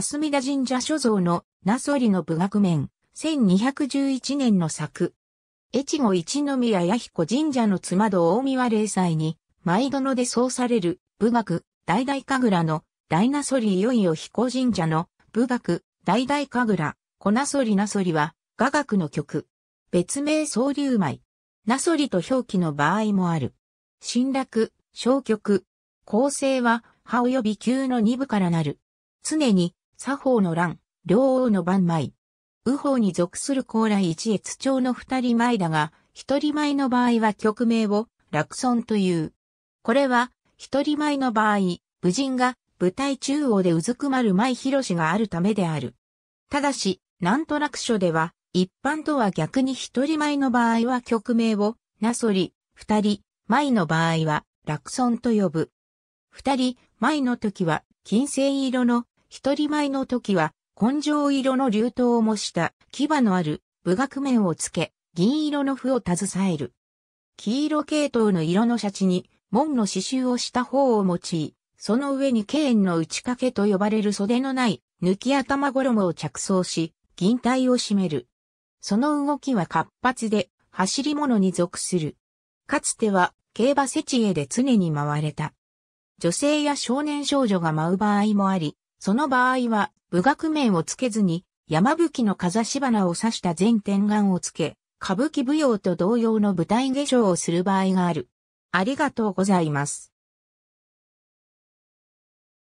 増田神社所蔵のナソリの部学面、1211年の作。越後一宮弥彦神社の妻戸大宮霊祭に、毎度のでそうされる、部学、大々神楽の、大ナソリいよいよ彦神社の、部学、大々神楽、小那ソリ那ソリは、雅楽の曲。別名総流舞。ナソリと表記の場合もある。新楽、小曲。構成は、葉及び球の二部からなる。常に左方の乱、両王の番前。右方に属する高麗一越町の二人前だが、一人前の場合は曲名を落村という。これは、一人前の場合、武人が舞台中央でうずくまる前広しがあるためである。ただし、なんとく書では、一般とは逆に一人前の場合は曲名を、なそり、二人、前の場合は、落村と呼ぶ。二人、前の時は、金星色の一人前の時は、根性色の流頭を模した牙のある部学面をつけ、銀色の符を携える。黄色系統の色のシャチに、門の刺繍をした方を用い、その上にーンの打ち掛けと呼ばれる袖のない抜き頭衣を着装し、銀帯を締める。その動きは活発で、走り物に属する。かつては、競馬設へで常に回れた。女性や少年少女が舞う場合もあり、その場合は、部学面をつけずに、山吹の風し花を指した全天眼をつけ、歌舞伎舞踊と同様の舞台化粧をする場合がある。ありがとうございます。